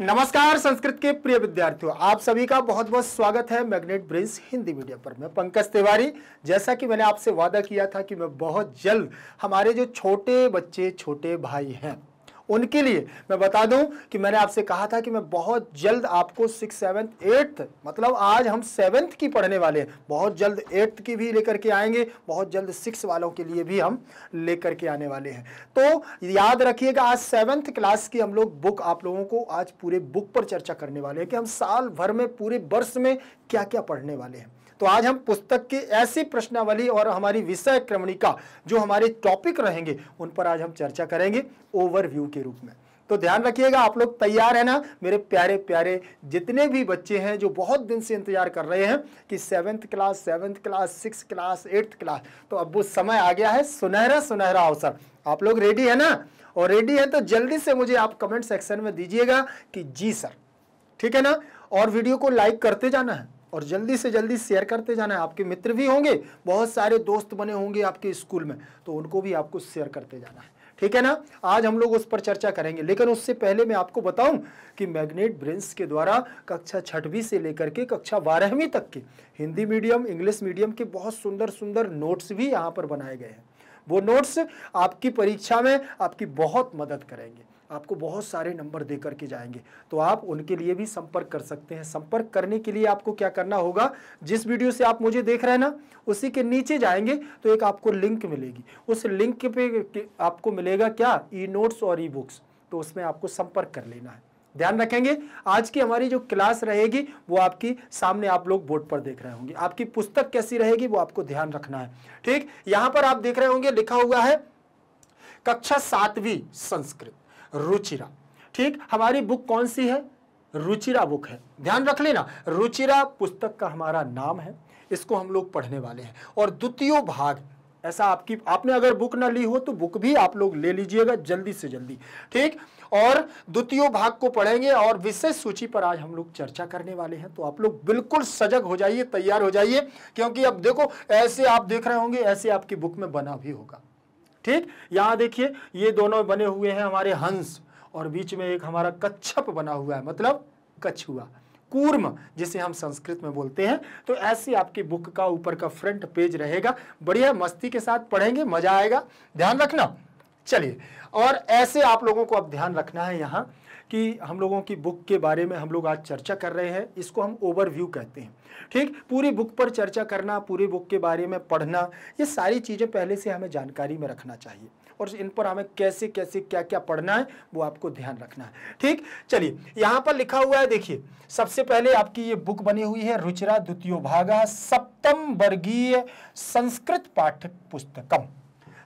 नमस्कार संस्कृत के प्रिय विद्यार्थियों आप सभी का बहुत बहुत स्वागत है मैग्नेट ब्रिज हिंदी मीडियम पर मैं पंकज तिवारी जैसा कि मैंने आपसे वादा किया था कि मैं बहुत जल्द हमारे जो छोटे बच्चे छोटे भाई हैं उनके लिए मैं बता दूं कि मैंने आपसे कहा था कि मैं बहुत जल्द आपको सिक्स सेवन्थ एट्थ मतलब आज हम सेवन्थ की पढ़ने वाले हैं बहुत जल्द एट्थ की भी लेकर के आएंगे बहुत जल्द सिक्स वालों के लिए भी हम लेकर के आने वाले हैं तो याद रखिएगा आज सेवन्थ क्लास की हम लोग बुक आप लोगों को आज पूरे बुक पर चर्चा करने वाले हैं कि हम साल भर में पूरे वर्ष में क्या क्या पढ़ने वाले हैं तो आज हम पुस्तक की ऐसी प्रश्नावली और हमारी विषय क्रमणिका जो हमारे टॉपिक रहेंगे उन पर आज हम चर्चा करेंगे ओवरव्यू के रूप में तो ध्यान रखिएगा आप लोग तैयार है ना मेरे प्यारे प्यारे जितने भी बच्चे हैं जो बहुत दिन से इंतजार कर रहे हैं कि seventh class seventh class six class eighth class तो अब वो समय आ गया है सुनहरा सुनहरा अवसर आप लोग रेडी है ना और रेडी है तो जल्दी से मुझे आप कमेंट सेक्शन में दीजिएगा कि जी सर ठीक है ना और वीडियो को लाइक करते जाना है और जल्दी से जल्दी शेयर करते जाना है आपके मित्र भी होंगे बहुत सारे दोस्त बने होंगे आपके स्कूल में तो उनको भी आपको शेयर करते जाना है ठीक है ना आज हम लोग उस पर चर्चा करेंगे लेकिन उससे पहले मैं आपको बताऊं कि मैग्नेट ब्रिंस के द्वारा कक्षा छठवीं से लेकर के कक्षा बारहवीं तक के हिंदी मीडियम इंग्लिश मीडियम के बहुत सुंदर सुंदर नोट्स भी यहाँ पर बनाए गए हैं वो नोट्स आपकी परीक्षा में आपकी बहुत मदद करेंगे आपको बहुत सारे नंबर दे करके जाएंगे तो आप उनके लिए भी संपर्क कर सकते हैं संपर्क करने के लिए आपको क्या करना होगा जिस वीडियो से आप मुझे देख रहे हैं ना उसी के नीचे जाएंगे तो एक आपको लिंक मिलेगी उस लिंक पे आपको मिलेगा क्या ई नोट्स और ई बुक्स तो उसमें आपको संपर्क कर लेना है ध्यान रखेंगे आज की हमारी जो क्लास रहेगी वो आपकी सामने आप लोग बोर्ड पर देख रहे होंगे आपकी पुस्तक कैसी रहेगी वो आपको ध्यान रखना है ठीक यहां पर आप देख रहे होंगे लिखा हुआ है कक्षा सातवीं संस्कृत रुचिरा ठीक हमारी बुक कौन सी है रुचिरा बुक है ध्यान रख लेना रुचिरा पुस्तक का हमारा नाम है इसको हम लोग पढ़ने वाले हैं और द्वितीय भाग ऐसा आपकी आपने अगर बुक ना ली हो तो बुक भी आप लोग ले लीजिएगा जल्दी से जल्दी ठीक और द्वितीय भाग को पढ़ेंगे और विशेष सूची पर आज हम लोग चर्चा करने वाले हैं तो आप लोग बिल्कुल सजग हो जाइए तैयार हो जाइए क्योंकि अब देखो ऐसे आप देख रहे होंगे ऐसे आपकी बुक में बना भी होगा ठीक यहां देखिए ये दोनों बने हुए हैं हमारे हंस और बीच में एक हमारा कच्छप बना हुआ है मतलब कछुआ कूर्म जिसे हम संस्कृत में बोलते हैं तो ऐसे आपकी बुक का ऊपर का फ्रंट पेज रहेगा बढ़िया मस्ती के साथ पढ़ेंगे मजा आएगा ध्यान रखना चलिए और ऐसे आप लोगों को अब ध्यान रखना है यहाँ कि हम लोगों की बुक के बारे में हम लोग आज चर्चा कर रहे हैं इसको हम ओवरव्यू कहते हैं ठीक पूरी बुक पर चर्चा करना पूरी बुक के बारे में पढ़ना ये सारी चीज़ें पहले से हमें जानकारी में रखना चाहिए और इन पर हमें कैसे कैसे क्या क्या पढ़ना है वो आपको ध्यान रखना है ठीक चलिए यहाँ पर लिखा हुआ है देखिए सबसे पहले आपकी ये बुक बनी हुई है रुचिरा द्वितीय भागा सप्तम वर्गीय संस्कृत पाठ्य पुस्तकम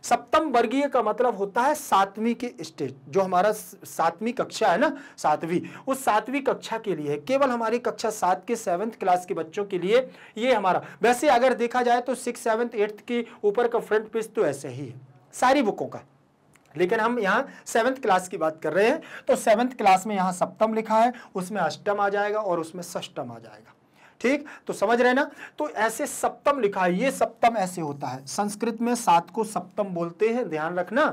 सप्तम वर्गीय का मतलब होता है सातवीं की स्टेज जो हमारा सातवीं कक्षा है ना सातवीं उस सातवीं कक्षा के लिए केवल हमारी कक्षा सात के सेवंथ क्लास के बच्चों के लिए ये हमारा वैसे अगर देखा जाए तो सिक्स सेवंथ एट्थ के ऊपर का फ्रंट पेज तो ऐसे ही है सारी बुकों का लेकिन हम यहाँ सेवंथ क्लास की बात कर रहे हैं तो सेवंथ क्लास में यहाँ सप्तम लिखा है उसमें अष्टम आ जाएगा और उसमें सष्टम आ जाएगा ठीक तो समझ रहे ना तो ऐसे सप्तम लिखा है ये सप्तम ऐसे होता है संस्कृत में सात को सप्तम बोलते हैं ध्यान रखना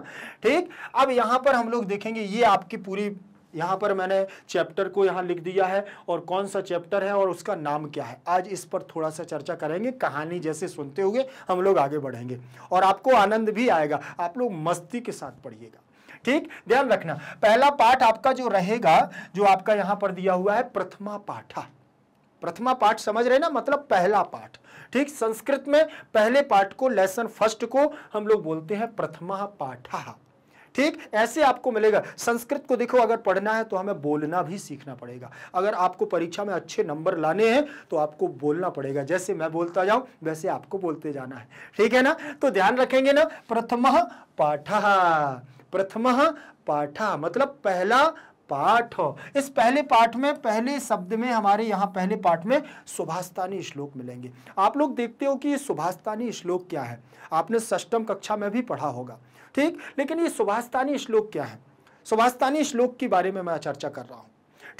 ठीक अब यहाँ पर हम लोग देखेंगे ये आपकी पूरी यहाँ पर मैंने चैप्टर को यहाँ लिख दिया है और कौन सा चैप्टर है और उसका नाम क्या है आज इस पर थोड़ा सा चर्चा करेंगे कहानी जैसे सुनते हुए हम लोग आगे बढ़ेंगे और आपको आनंद भी आएगा आप लोग मस्ती के साथ पढ़िएगा ठीक ध्यान रखना पहला पाठ आपका जो रहेगा जो आपका यहाँ पर दिया हुआ है प्रथमा पाठा प्रथमा पाठ समझ रहे ना मतलब पहला पाठ ठीक संस्कृत में पहले पाठ को लेसन फर्स्ट को हम लोग बोलते हैं प्रथमा पाठ ठीक ऐसे आपको मिलेगा संस्कृत को देखो अगर पढ़ना है तो हमें बोलना भी सीखना पड़ेगा अगर आपको परीक्षा में अच्छे नंबर लाने हैं तो आपको बोलना पड़ेगा जैसे मैं बोलता जाऊं वैसे आपको बोलते जाना है ठीक है ना तो ध्यान रखेंगे ना प्रथम पाठ प्रथम पाठ मतलब पहला पाठ इस पहले पाठ में पहले शब्द में हमारे यहाँ पहले पाठ में सुभाषतानी श्लोक मिलेंगे आप लोग देखते हो कि ये सुभाषतानी श्लोक क्या है आपने सष्टम कक्षा में भी पढ़ा होगा ठीक लेकिन ये सुभाषतानी श्लोक क्या है सुभाषतानी श्लोक के बारे में मैं चर्चा कर रहा हूँ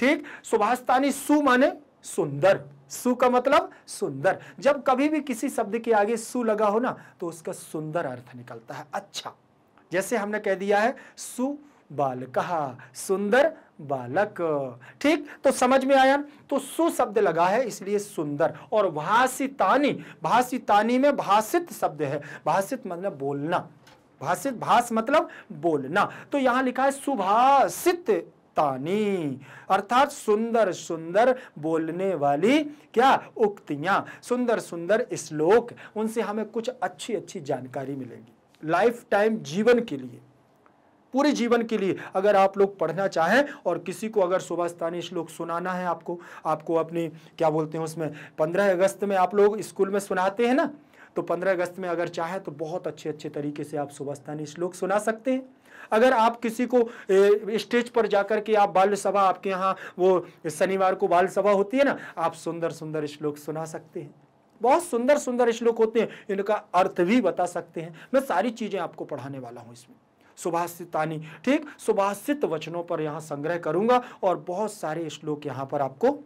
ठीक सुभाषतानी सु माने सुंदर सु का मतलब सुंदर जब कभी भी किसी शब्द के आगे सु लगा हो ना तो उसका सुंदर अर्थ निकलता है अच्छा जैसे हमने कह दिया है सु बाल कहा सुंदर बालक ठीक तो समझ में आया तो सु शब्द लगा है इसलिए सुंदर और भाषितानी भाषितानी में भाषित शब्द है भाषित मतलब बोलना भाषित भाष मतलब बोलना तो यहाँ लिखा है सुभाषित तानी अर्थात सुंदर सुंदर बोलने वाली क्या उक्तियां सुंदर सुंदर श्लोक उनसे हमें कुछ अच्छी अच्छी जानकारी मिलेगी लाइफ टाइम जीवन के लिए पूरे जीवन के लिए अगर आप लोग पढ़ना चाहें और किसी को अगर सुबह स्थानीय श्लोक सुनाना है आपको आपको अपनी क्या बोलते हैं उसमें पंद्रह अगस्त में आप लोग स्कूल में सुनाते हैं ना तो पंद्रह अगस्त में अगर चाहे तो बहुत अच्छे अच्छे तरीके से आप सुबह स्थानीय श्लोक सुना सकते हैं अगर आप किसी को स्टेज पर जाकर के आप बाल सभा आपके यहाँ वो शनिवार को बाल सभा होती है ना आप सुंदर सुंदर श्लोक सुना सकते हैं बहुत सुंदर सुंदर श्लोक होते हैं इनका अर्थ भी बता सकते हैं मैं सारी चीज़ें आपको पढ़ाने वाला हूँ इसमें सुभाषितानी ठीक सुभाषित वचनों पर यहाँ संग्रह करूंगा और बहुत सारे श्लोक यहाँ पर आपको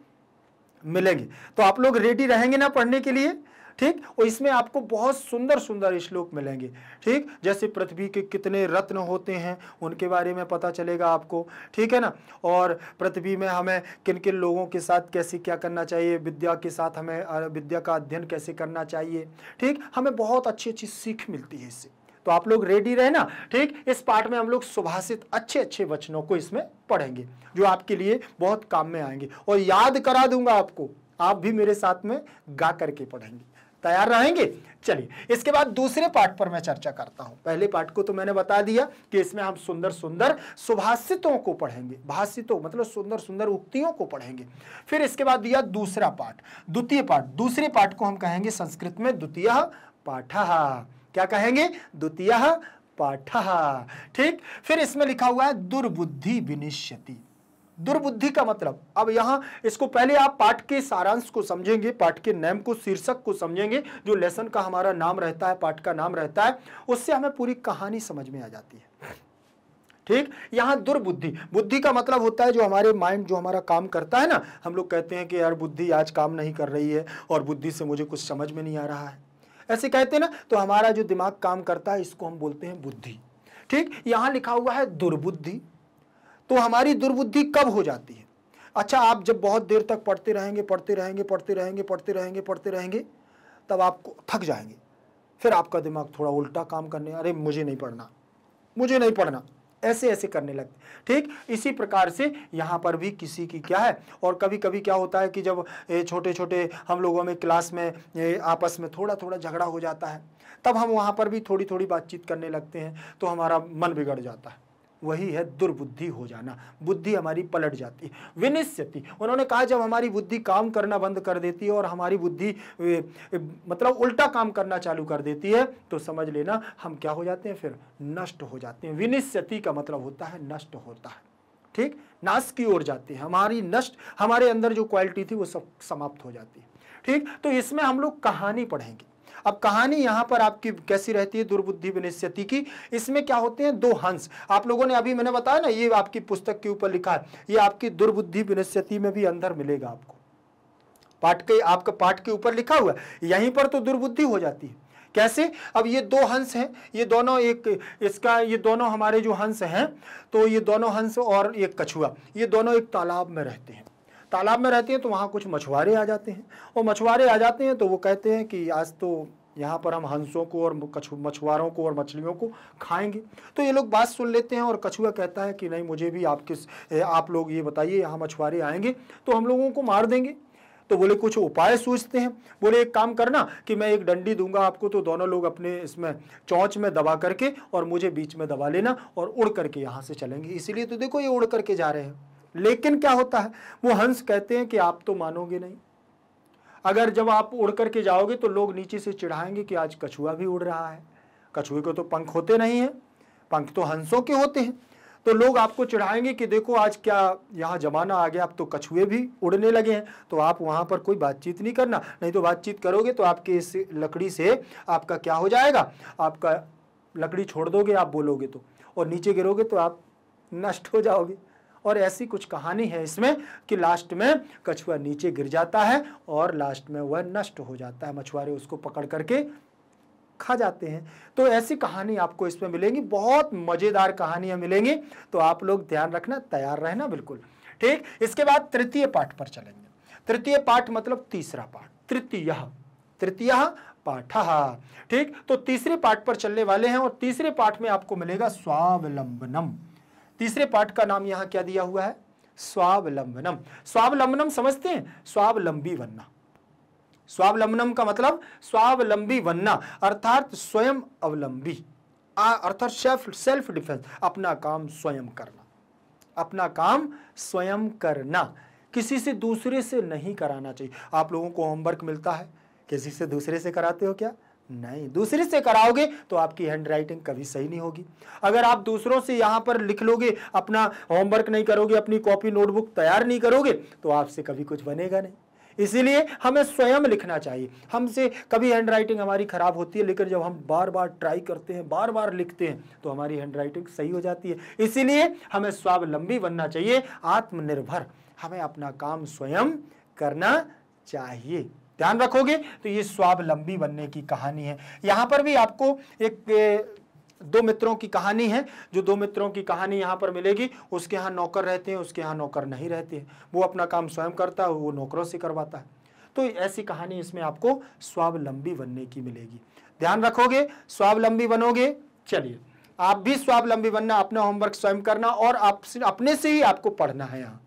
मिलेंगे तो आप लोग रेडी रहेंगे ना पढ़ने के लिए ठीक और इसमें आपको बहुत सुंदर सुंदर श्लोक मिलेंगे ठीक जैसे पृथ्वी के कितने रत्न होते हैं उनके बारे में पता चलेगा आपको ठीक है ना और पृथ्वी में हमें किन किन लोगों के साथ कैसे क्या करना चाहिए विद्या के साथ हमें विद्या का अध्ययन कैसे करना चाहिए ठीक हमें बहुत अच्छी अच्छी सीख मिलती है इससे तो आप लोग रेडी रहे ना ठीक इस पार्ट में हम लोग सुभाषित अच्छे अच्छे वचनों को इसमें पढ़ेंगे जो आपके लिए बहुत काम में आएंगे और याद करा दूंगा आपको आप भी मेरे साथ में गा करके पढ़ेंगे तैयार रहेंगे चलिए इसके बाद दूसरे पार्ट पर मैं चर्चा करता हूं पहले पार्ट को तो मैंने बता दिया कि इसमें हम सुंदर सुंदर सुभाषितों को पढ़ेंगे भाषितों मतलब सुंदर सुंदर उक्तियों को पढ़ेंगे फिर इसके बाद दिया दूसरा पाठ द्वितीय पाठ दूसरे पाठ को हम कहेंगे संस्कृत में द्वितीय पाठ क्या कहेंगे द्वितीय पाठ ठीक फिर इसमें लिखा हुआ है दुर्बुद्धि विनिश्यति दुर्बुद्धि का मतलब अब यहाँ इसको पहले आप पाठ के सारांश को समझेंगे पाठ के नेम को शीर्षक को समझेंगे जो लेसन का हमारा नाम रहता है पाठ का नाम रहता है उससे हमें पूरी कहानी समझ में आ जाती है ठीक यहाँ दुर्बुद्धि बुद्धि का मतलब होता है जो हमारे माइंड जो हमारा काम करता है ना हम लोग कहते हैं कि यार बुद्धि आज काम नहीं कर रही है और बुद्धि से मुझे कुछ समझ में नहीं आ रहा है ऐसे कहते हैं ना तो हमारा जो दिमाग काम करता है इसको हम बोलते हैं बुद्धि ठीक यहाँ लिखा हुआ है दुर्बुद्धि तो हमारी दुर्बुद्धि कब हो जाती है अच्छा आप जब बहुत देर तक पढ़ते रहेंगे पढ़ते रहेंगे पढ़ते रहेंगे पढ़ते रहेंगे पढ़ते रहेंगे तब आपको थक जाएंगे फिर आपका दिमाग थोड़ा उल्टा काम करने अरे मुझे नहीं पढ़ना मुझे नहीं पढ़ना ऐसे ऐसे करने लगते ठीक इसी प्रकार से यहाँ पर भी किसी की क्या है और कभी कभी क्या होता है कि जब छोटे छोटे हम लोगों में क्लास में आपस में थोड़ा थोड़ा झगड़ा हो जाता है तब हम वहाँ पर भी थोड़ी थोड़ी बातचीत करने लगते हैं तो हमारा मन बिगड़ जाता है वही है दुर्बुद्धि हो जाना बुद्धि हमारी पलट जाती है विनिश्चित उन्होंने कहा जब हमारी बुद्धि काम करना बंद कर देती है और हमारी बुद्धि मतलब उल्टा काम करना चालू कर देती है तो समझ लेना हम क्या हो जाते हैं फिर नष्ट हो जाते हैं विनिश्यति का मतलब होता है नष्ट होता है ठीक नाश की ओर जाती है हमारी नष्ट हमारे अंदर जो क्वालिटी थी वो सब समाप्त हो जाती है ठीक तो इसमें हम लोग कहानी पढ़ेंगे अब कहानी यहाँ पर आपकी कैसी रहती है दुर्बुद्धि विनिश्चिति की इसमें क्या होते हैं दो हंस आप लोगों ने अभी मैंने बताया ना ये आपकी पुस्तक के ऊपर लिखा है ये आपकी दुर्बुद्धि विनिश्चिति में भी अंदर मिलेगा आपको पाठ के आपका पाठ के ऊपर लिखा हुआ है यहीं पर तो दुर्बुद्धि हो जाती है कैसे अब ये दो हंस हैं ये दोनों एक इसका ये दोनों हमारे जो हंस हैं तो ये दोनों हंस और एक कछुआ ये दोनों एक तालाब में रहते हैं तालाब में रहते हैं तो वहाँ कुछ मछुआरे आ जाते हैं और मछुआरे आ जाते हैं तो वो कहते हैं कि आज तो यहाँ पर हम हंसों को और मछुआरों को और मछलियों को खाएंगे तो ये लोग बात सुन लेते हैं और कछुआ कहता है कि नहीं मुझे भी आप किस आप लोग ये बताइए यहाँ मछुआरे आएंगे तो हम लोगों को मार देंगे तो बोले कुछ उपाय सोचते हैं बोले एक काम करना कि मैं एक डंडी दूंगा आपको तो दोनों लोग अपने इसमें चौंच में दबा करके और मुझे बीच में दबा लेना और उड़ करके यहाँ से चलेंगे इसीलिए तो देखो ये उड़ करके जा रहे हैं लेकिन क्या होता है वो हंस कहते हैं कि आप तो मानोगे नहीं अगर जब आप उड़ करके जाओगे तो लोग नीचे से चिढ़ाएंगे कि आज कछुआ भी उड़ रहा है कछुए को तो पंख होते नहीं हैं पंख तो हंसों के होते हैं तो लोग आपको चढ़ाएंगे कि देखो आज क्या यहाँ ज़माना आ गया अब तो कछुए भी उड़ने लगे हैं तो आप वहाँ पर कोई बातचीत नहीं करना नहीं तो बातचीत करोगे तो आपके इस लकड़ी से आपका क्या हो जाएगा आपका लकड़ी छोड़ दोगे आप बोलोगे तो और नीचे गिरोगे तो आप नष्ट हो जाओगे और ऐसी कुछ कहानी है इसमें कि लास्ट में कछुआ नीचे गिर जाता है और लास्ट में वह नष्ट हो जाता है मछुआरे उसको पकड़ करके खा जाते हैं तो ऐसी कहानी आपको इसमें मिलेंगी बहुत मज़ेदार कहानियां मिलेंगी तो आप लोग ध्यान रखना तैयार रहना बिल्कुल ठीक इसके बाद तृतीय पाठ पर चलेंगे तृतीय पाठ मतलब तीसरा पाठ तृतीय तृतीय पाठ ठीक तो तीसरे पाठ पर चलने वाले हैं और तीसरे पाठ में आपको मिलेगा स्वावलंबनम तीसरे पार्ट का नाम यहां क्या दिया हुआ है स्वावलंबनम स्वावलंबनम समझते हैं स्वावलंबी बनना स्वावलंबनम का मतलब स्वावलंबी बनना अर्थात स्वयं अवलंबी अर्थात सेल्फ सेल्फ डिफेंस अपना काम स्वयं करना अपना काम स्वयं करना किसी से दूसरे से नहीं कराना चाहिए आप लोगों को होमवर्क मिलता है किसी से दूसरे से कराते हो क्या नहीं दूसरे से कराओगे तो आपकी हैंड राइटिंग कभी सही नहीं होगी अगर आप दूसरों से यहाँ पर लिख लोगे अपना होमवर्क नहीं करोगे अपनी कॉपी नोटबुक तैयार नहीं करोगे तो आपसे कभी कुछ बनेगा नहीं इसीलिए हमें स्वयं लिखना चाहिए हमसे कभी हैंड राइटिंग हमारी ख़राब होती है लेकिन जब हम बार बार ट्राई करते हैं बार बार लिखते हैं तो हमारी हैंड राइटिंग सही हो जाती है इसीलिए हमें स्वावलंबी बनना चाहिए आत्मनिर्भर हमें अपना काम स्वयं करना चाहिए ध्यान रखोगे तो ये स्वावलंबी बनने की कहानी है यहाँ पर भी आपको एक दो मित्रों की कहानी है जो दो मित्रों की कहानी यहाँ पर मिलेगी उसके यहाँ नौकर रहते हैं उसके यहाँ नौकर नहीं रहते हैं वो अपना काम स्वयं करता है वो नौकरों से करवाता है तो ऐसी कहानी इसमें आपको स्वावलंबी बनने की मिलेगी ध्यान रखोगे स्वावलंबी बनोगे चलिए आप भी स्वावलंबी बनना अपना होमवर्क स्वयं करना और आप अपने से ही आपको पढ़ना है यहाँ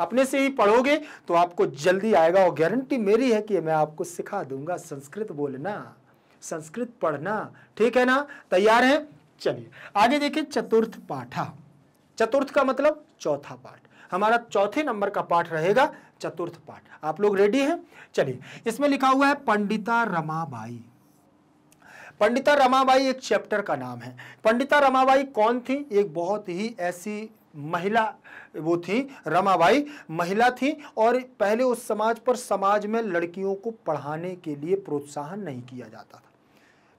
अपने से ही पढ़ोगे तो आपको जल्दी आएगा और गारंटी मेरी है कि मैं आपको सिखा दूंगा संस्कृत बोलना संस्कृत पढ़ना ठीक है ना तैयार है चलिए आगे देखिए चतुर्थ पाठा चतुर्थ का मतलब चौथा पाठ हमारा चौथे नंबर का पाठ रहेगा चतुर्थ पाठ आप लोग रेडी हैं चलिए इसमें लिखा हुआ है पंडिता रमाबाई पंडिता रमाबाई एक चैप्टर का नाम है पंडिता रमाबाई कौन थी एक बहुत ही ऐसी महिला वो थी रमाबाई महिला थी और पहले उस समाज पर समाज में लड़कियों को पढ़ाने के लिए प्रोत्साहन नहीं किया जाता था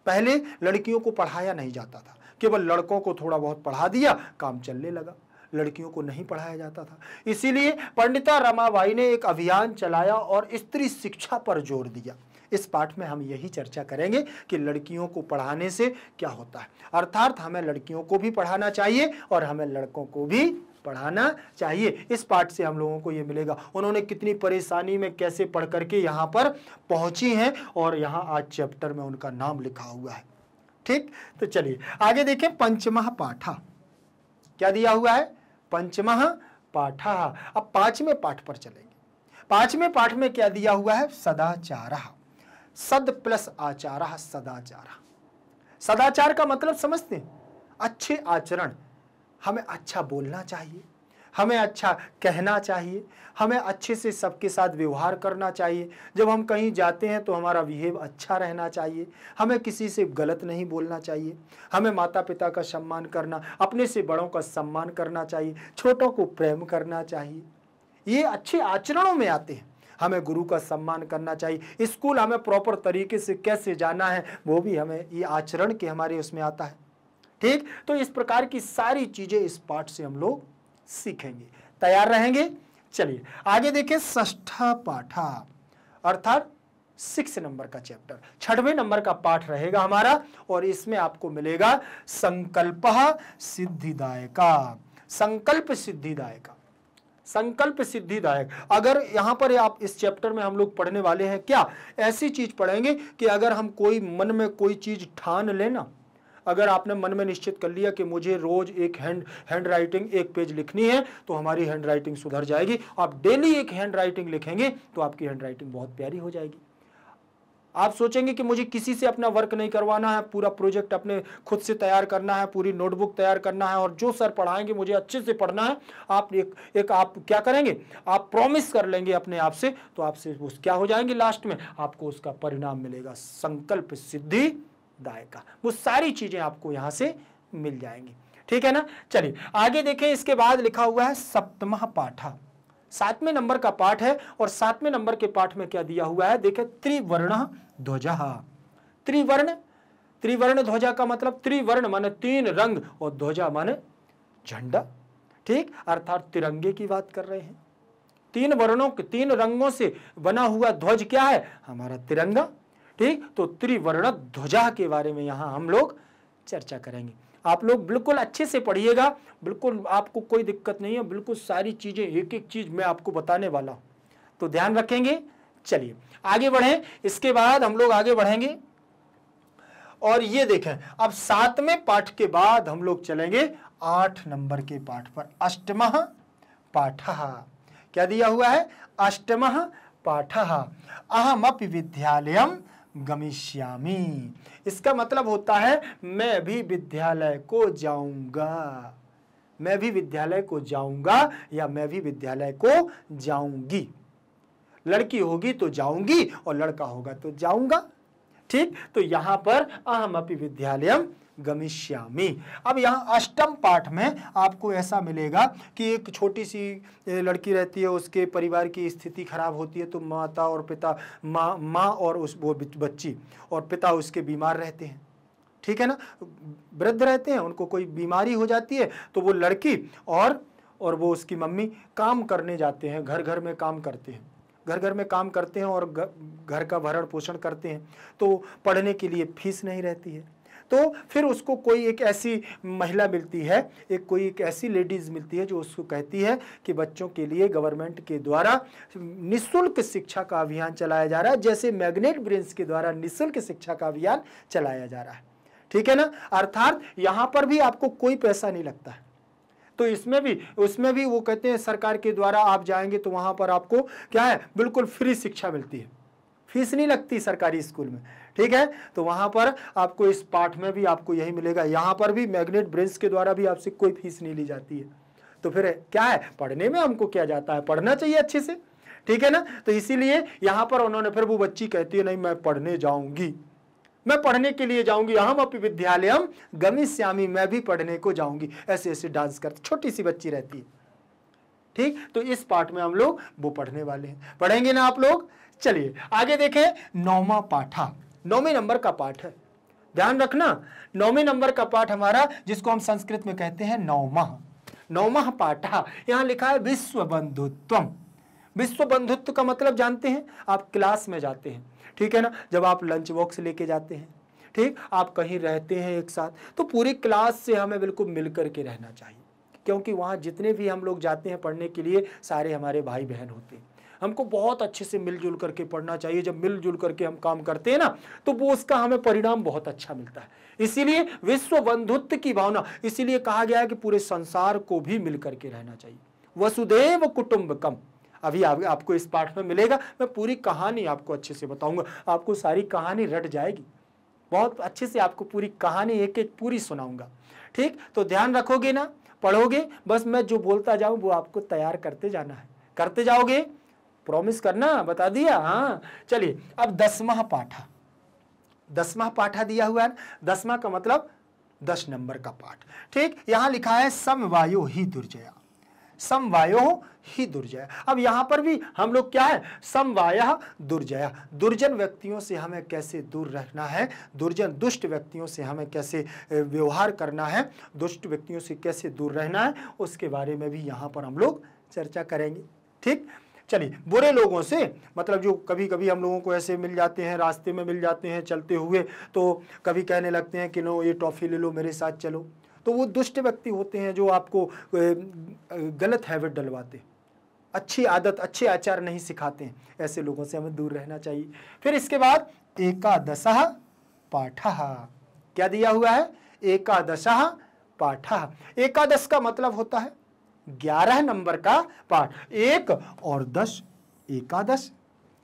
पहले लड़कियों को पढ़ाया नहीं जाता था केवल लड़कों को थोड़ा बहुत पढ़ा दिया काम चलने लगा लड़कियों को नहीं पढ़ाया जाता था इसीलिए पंडिता रमाबाई ने एक अभियान चलाया और स्त्री शिक्षा पर जोर दिया इस पाठ में हम यही चर्चा करेंगे कि लड़कियों को पढ़ाने से क्या होता है अर्थात हमें लड़कियों को भी पढ़ाना चाहिए और हमें लड़कों को भी पढ़ाना चाहिए इस पाठ से हम लोगों को ये मिलेगा उन्होंने कितनी परेशानी में कैसे पढ़ करके यहाँ पर पहुँची हैं और यहाँ आज चैप्टर में उनका नाम लिखा हुआ है ठीक तो चलिए आगे देखें पंचमह पाठा क्या दिया हुआ है पंचमह पाठा अब पांचवें पाठ पर चलेंगे पांचवें पाठ में क्या दिया हुआ है सदाचारा सद प्लस आचार सदाचार सदाचार का मतलब समझते हैं अच्छे आचरण हमें अच्छा बोलना चाहिए हमें अच्छा कहना चाहिए हमें अच्छे से सबके साथ व्यवहार करना चाहिए जब हम कहीं जाते हैं तो हमारा बिहेव अच्छा रहना चाहिए हमें किसी से गलत नहीं बोलना चाहिए हमें माता पिता का सम्मान करना अपने से बड़ों का सम्मान करना चाहिए छोटों को प्रेम करना चाहिए ये अच्छे आचरणों में आते हैं हमें गुरु का सम्मान करना चाहिए स्कूल हमें प्रॉपर तरीके से कैसे जाना है वो भी हमें ये आचरण के हमारे उसमें आता है ठीक तो इस प्रकार की सारी चीज़ें इस पाठ से हम लोग सीखेंगे तैयार रहेंगे चलिए आगे देखें ष्ठा पाठा हाँ। अर्थात सिक्स नंबर का चैप्टर छठवें नंबर का पाठ रहेगा हमारा और इसमें आपको मिलेगा संकल्प सिद्धिदायका संकल्प सिद्धिदायका संकल्प सिद्धिदायक अगर यहां पर आप इस चैप्टर में हम लोग पढ़ने वाले हैं क्या ऐसी चीज पढ़ेंगे कि अगर हम कोई मन में कोई चीज ठान लेना अगर आपने मन में निश्चित कर लिया कि मुझे रोज एक हैंड हैंड राइटिंग एक पेज लिखनी है तो हमारी हैंड राइटिंग सुधर जाएगी आप डेली एक हैंड राइटिंग लिखेंगे तो आपकी हैंड राइटिंग बहुत प्यारी हो जाएगी आप सोचेंगे कि मुझे किसी से अपना वर्क नहीं करवाना है पूरा प्रोजेक्ट अपने खुद से तैयार करना है पूरी नोटबुक तैयार करना है और जो सर पढ़ाएंगे मुझे अच्छे से पढ़ना है आप एक एक आप क्या करेंगे आप प्रॉमिस कर लेंगे अपने आप से तो आपसे क्या हो जाएंगे लास्ट में आपको उसका परिणाम मिलेगा संकल्प सिद्धि दायका वो सारी चीज़ें आपको यहाँ से मिल जाएंगी ठीक है ना चलिए आगे देखें इसके बाद लिखा हुआ है सप्तमा पाठा सातवें नंबर का पाठ है और सातवें नंबर के पाठ में क्या दिया हुआ है देखे त्रिवर्ण ध्वजा त्रिवर्ण त्रिवर्ण ध्वजा का मतलब त्रिवर्ण माने तीन रंग और ध्वजा माने झंडा ठीक अर्थात तिरंगे की बात कर रहे हैं तीन वर्णों के तीन रंगों से बना हुआ ध्वज क्या है हमारा तिरंगा ठीक तो त्रिवर्ण ध्वजा के बारे में यहां हम लोग चर्चा करेंगे आप लोग बिल्कुल अच्छे से पढ़िएगा बिल्कुल आपको कोई दिक्कत नहीं है बिल्कुल सारी चीज़ें एक एक चीज़ मैं आपको बताने वाला हूं तो ध्यान रखेंगे चलिए आगे बढ़े इसके बाद हम लोग आगे बढ़ेंगे और ये देखें अब सातवें पाठ के बाद हम लोग चलेंगे आठ नंबर के पाठ पर अष्टम पाठ क्या दिया हुआ है अष्टम पाठ अहमअप विद्यालय गमिष्यामी इसका मतलब होता है मैं भी विद्यालय को जाऊंगा मैं भी विद्यालय को जाऊंगा या मैं भी विद्यालय को जाऊंगी लड़की होगी तो जाऊंगी और लड़का होगा तो जाऊंगा ठीक तो यहाँ पर अहम अपनी विद्यालय गमिष्यामी अब यहाँ अष्टम पाठ में आपको ऐसा मिलेगा कि एक छोटी सी लड़की रहती है उसके परिवार की स्थिति खराब होती है तो माता और पिता माँ माँ और उस वो बच्ची और पिता उसके बीमार रहते हैं ठीक है ना वृद्ध रहते हैं उनको कोई बीमारी हो जाती है तो वो लड़की और और वो उसकी मम्मी काम करने जाते हैं घर घर में काम करते हैं घर घर में काम करते हैं और घर का भरण पोषण करते हैं तो पढ़ने के लिए फीस नहीं रहती है तो फिर उसको कोई एक ऐसी महिला मिलती है एक कोई एक ऐसी लेडीज़ मिलती है जो उसको कहती है कि बच्चों के लिए गवर्नमेंट के द्वारा निशुल्क शिक्षा का अभियान चलाया जा रहा है जैसे मैग्नेट ब्रेंस के द्वारा निशुल्क शिक्षा का अभियान चलाया जा रहा है ठीक है ना अर्थात यहाँ पर भी आपको कोई पैसा नहीं लगता है तो इसमें भी उसमें भी वो कहते हैं सरकार के द्वारा आप जाएंगे तो वहां पर आपको क्या है बिल्कुल फ्री शिक्षा मिलती है फीस नहीं लगती सरकारी स्कूल में ठीक है तो वहां पर आपको इस पाठ में भी आपको यही मिलेगा यहां पर भी मैग्नेट ब्रेंस के द्वारा भी आपसे कोई फीस नहीं ली जाती है तो फिर क्या है पढ़ने में हमको क्या जाता है पढ़ना चाहिए अच्छे से ठीक है ना तो इसीलिए यहां पर उन्होंने फिर वो बच्ची कहती है नहीं मैं पढ़ने जाऊंगी मैं पढ़ने के लिए जाऊंगी अहम अपनी विद्यालय हम श्यामी मैं भी पढ़ने को जाऊंगी ऐसे ऐसे डांस करती छोटी सी बच्ची रहती है ठीक तो इस पाठ में हम लोग वो पढ़ने वाले हैं पढ़ेंगे ना आप लोग चलिए आगे देखें नौवा पाठा नौवें नंबर का पाठ है ध्यान रखना नौवें नंबर का पाठ हमारा जिसको हम संस्कृत में कहते हैं नौमा नौमा पाठा यहाँ लिखा है विश्व बंधुत्व विश्व बंधुत्व का मतलब जानते हैं आप क्लास में जाते हैं ठीक है ना जब आप लंच बॉक्स लेके जाते हैं ठीक आप कहीं रहते हैं एक साथ तो पूरी क्लास से हमें बिल्कुल मिल करके रहना चाहिए क्योंकि वहाँ जितने भी हम लोग जाते हैं पढ़ने के लिए सारे हमारे भाई बहन होते हैं हमको बहुत अच्छे से मिलजुल करके पढ़ना चाहिए जब मिलजुल करके हम काम करते हैं ना तो वो उसका हमें परिणाम बहुत अच्छा मिलता है इसीलिए विश्व बंधुत्व की भावना इसीलिए कहा गया है कि पूरे संसार को भी मिल करके रहना चाहिए वसुदेव कुटुंबकम अभी आप, आपको इस पार्ट में मिलेगा मैं पूरी कहानी आपको अच्छे से बताऊंगा आपको सारी कहानी रट जाएगी बहुत अच्छे से आपको पूरी कहानी एक एक पूरी सुनाऊंगा ठीक तो ध्यान रखोगे ना पढ़ोगे बस मैं जो बोलता जाऊं वो आपको तैयार करते जाना है करते जाओगे प्रॉमिस करना बता दिया हाँ चलिए अब दसवा पाठा दसवा पाठा दिया हुआ है दसवा का मतलब दस नंबर का पाठ ठीक यहां लिखा है समवायो ही दुर्जया समवायो ही दुर्जय अब यहाँ पर भी हम लोग क्या है समवाय दुर्जय दुर्जन व्यक्तियों से हमें कैसे दूर रहना है दुर्जन दुष्ट व्यक्तियों से हमें कैसे व्यवहार करना है दुष्ट व्यक्तियों से कैसे दूर रहना है उसके बारे में भी यहाँ पर हम लोग चर्चा करेंगे ठीक चलिए बुरे लोगों से मतलब जो कभी कभी हम लोगों को ऐसे मिल जाते हैं रास्ते में मिल जाते हैं चलते हुए तो कभी कहने लगते हैं कि नो ये टॉफ़ी ले लो मेरे साथ चलो तो वो दुष्ट व्यक्ति होते हैं जो आपको गलत हैबिट डलवाते अच्छी आदत अच्छे आचार नहीं सिखाते हैं ऐसे लोगों से हमें दूर रहना चाहिए फिर इसके बाद एकादशाह पाठ क्या दिया हुआ है एकादश पाठ एकादश का मतलब होता है ग्यारह नंबर का पाठ एक और दस एकादश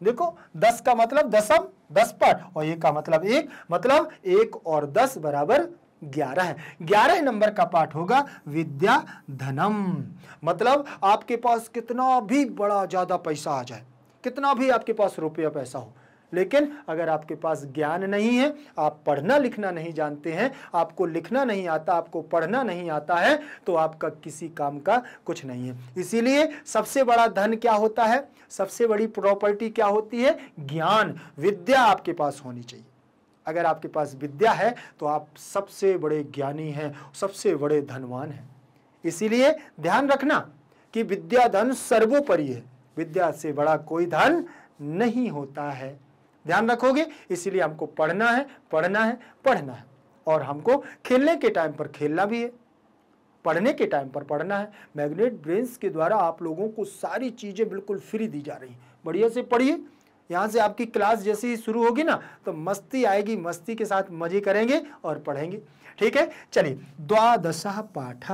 देखो दस का मतलब दसम दस पाठ और एक का मतलब एक मतलब एक और दस बराबर ग्यारह है ग्यारह नंबर का पाठ होगा विद्या धनम मतलब आपके पास कितना भी बड़ा ज़्यादा पैसा आ जाए कितना भी आपके पास रुपया पैसा हो लेकिन अगर आपके पास ज्ञान नहीं है आप पढ़ना लिखना नहीं जानते हैं आपको लिखना नहीं आता आपको पढ़ना नहीं आता है तो आपका किसी काम का कुछ नहीं है इसीलिए सबसे बड़ा धन क्या होता है सबसे बड़ी प्रॉपर्टी क्या होती है ज्ञान विद्या आपके पास होनी चाहिए अगर आपके पास विद्या है तो आप सबसे बड़े ज्ञानी हैं सबसे बड़े धनवान हैं इसीलिए ध्यान रखना कि विद्या धन सर्वोपरि है विद्या से बड़ा कोई धन नहीं होता है ध्यान रखोगे इसीलिए हमको पढ़ना है पढ़ना है पढ़ना है और हमको खेलने के टाइम पर खेलना भी है पढ़ने के टाइम पर पढ़ना है मैग्नेट ब्रेन्स के द्वारा आप लोगों को सारी चीज़ें बिल्कुल फ्री दी जा रही हैं बढ़िया से पढ़िए यहाँ से आपकी क्लास जैसे ही शुरू होगी ना तो मस्ती आएगी मस्ती के साथ मजे करेंगे और पढ़ेंगे ठीक है चलिए द्वादश पाठ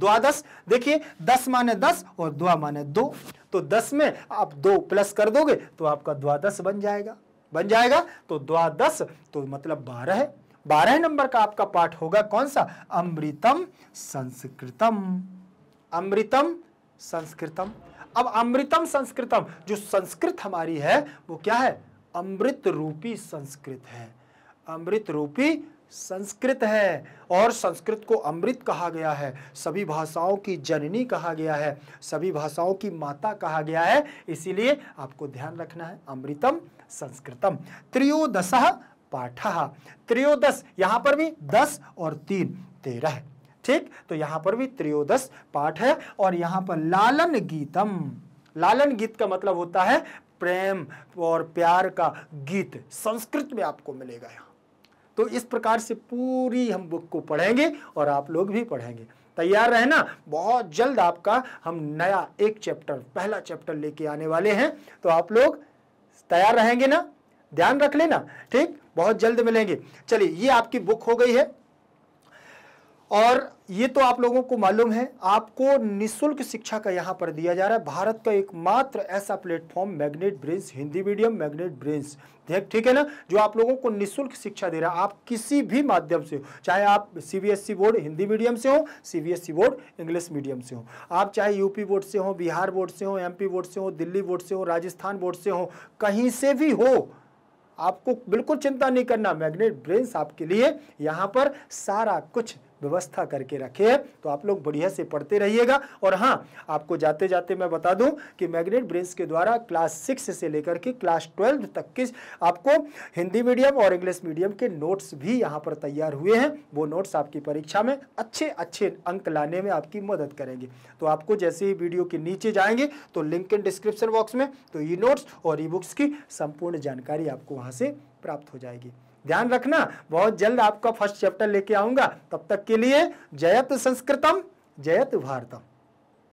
द्वादश देखिए दस माने दस और द्वा माने दो तो दस में आप दो प्लस कर दोगे तो आपका द्वादश बन जाएगा बन जाएगा तो द्वादश तो मतलब बारह है बारह नंबर का आपका पाठ होगा कौन सा अमृतम संस्कृतम अमृतम संस्कृतम अब अमृतम संस्कृतम जो संस्कृत हमारी है वो क्या है अमृत रूपी संस्कृत है अमृत रूपी संस्कृत है और संस्कृत को अमृत कहा गया है सभी भाषाओं की जननी कहा गया है सभी भाषाओं की माता कहा गया है इसीलिए आपको ध्यान रखना है अमृतम संस्कृतम त्रियोदश पाठ त्रियोदश यहां पर भी दस और तीन तेरह ठीक तो यहां पर भी त्रयोदश पाठ है और यहां पर लालन गीतम लालन गीत का मतलब होता है प्रेम और प्यार का गीत संस्कृत में आपको मिलेगा यहां तो इस प्रकार से पूरी हम बुक को पढ़ेंगे और आप लोग भी पढ़ेंगे तैयार रहना बहुत जल्द आपका हम नया एक चैप्टर पहला चैप्टर लेके आने वाले हैं तो आप लोग तैयार रहेंगे ना ध्यान रख लेना ठीक बहुत जल्द मिलेंगे चलिए ये आपकी बुक हो गई है और ये तो आप लोगों को मालूम है आपको निशुल्क शिक्षा का यहाँ पर दिया जा रहा है भारत का एकमात्र ऐसा platform magnet brains Hindi medium magnet brains ठीक है ना जो आप लोगों को निशुल्क शिक्षा दे रहा है आप किसी भी माध्यम से हो चाहे आप CBSE e board Hindi medium से हो CBSE e board English medium से हो आप चाहे यूपी बोर्ड से हो बिहार बोर्ड से हो पी बोर्ड से हो दिल्ली बोर्ड से हो राजस्थान बोर्ड से हो कहीं से भी हो आपको बिल्कुल चिंता नहीं करना मैग्नेट ब्रेंस आपके लिए यहाँ पर सारा कुछ व्यवस्था करके रखे तो आप लोग बढ़िया से पढ़ते रहिएगा और हाँ आपको जाते जाते मैं बता दूं कि मैग्नेट ब्रेंस के द्वारा क्लास सिक्स से लेकर के क्लास ट्वेल्व तक के आपको हिंदी मीडियम और इंग्लिश मीडियम के नोट्स भी यहाँ पर तैयार हुए हैं वो नोट्स आपकी परीक्षा में अच्छे अच्छे अंक लाने में आपकी मदद करेंगे तो आपको जैसे ही वीडियो के नीचे जाएंगे तो लिंक इन डिस्क्रिप्शन बॉक्स में तो ई नोट्स और ई बुक्स की संपूर्ण जानकारी आपको वहाँ से प्राप्त हो जाएगी ध्यान रखना बहुत जल्द आपका फर्स्ट चैप्टर लेके आऊंगा तब तक के लिए जयत संस्कृतम जयत भारतम